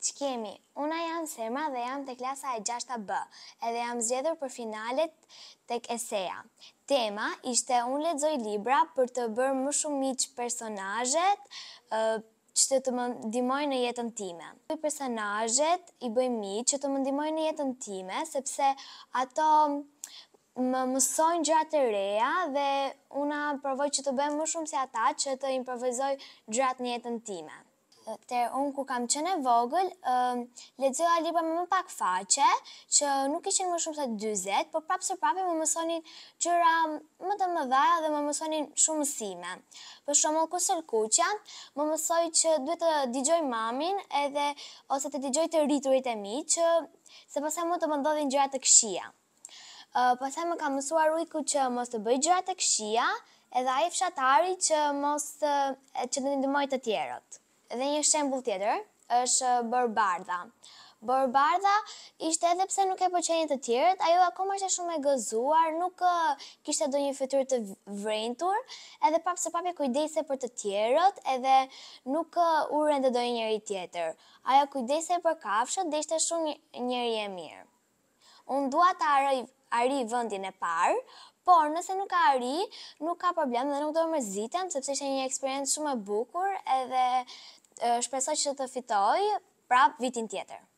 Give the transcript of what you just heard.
që kemi? Una jam Sema dhe jam të klasa e 6a B edhe jam zjedhur për finalet të keseja. Tema ishte unë ledzoj libra për të bërë më shumë miqë personajet që të të mëndimoj në jetën time. Të bëjë personajet i bëjë miqë që të mëndimoj në jetën time sepse ato më mësojnë gjatë të reja dhe una provoj që të bëjë më shumë si ata që të improvizoj gjatë në jetën time të unë ku kam qene vogël, uh, libra me më pak faqe, që nuk ishin më shumë se 20, por prapë së prapë më mësonin gjyra më të më dhaja dhe më mësonin shumë sime. Për shumë në kusër kuqja, më mësoj që duhet të digjoj mamin edhe ose të digjoj të rriturit e mi, që se pasaj më të më ndodhin gjëra të këshia. pasaj më ka mësuar ujku që mos të bëj gjëra të këshia, edhe ai fshatari që mos të, që të ndihmoj të tjerët. Dhe një shembull tjetër është Bërbardha. Bërbardha ishte edhe pse nuk e pëlqenin po të tjerët, ajo akoma ishte shumë e gëzuar, nuk kishte një fytyrë të vrentur, edhe pap se papi kujdese për të tjerët, edhe nuk u do ndonjë njëri tjetër. Ajo kujdese për kafshët dhe ishte shumë njëri e mirë. Unë dua të arri, vëndin e parë, por nëse nuk ka arri, nuk ka problem dhe nuk do mërziten, sepse ishte një eksperiencë shumë e bukur edhe shpresoj që të fitoj prap vitin tjetër.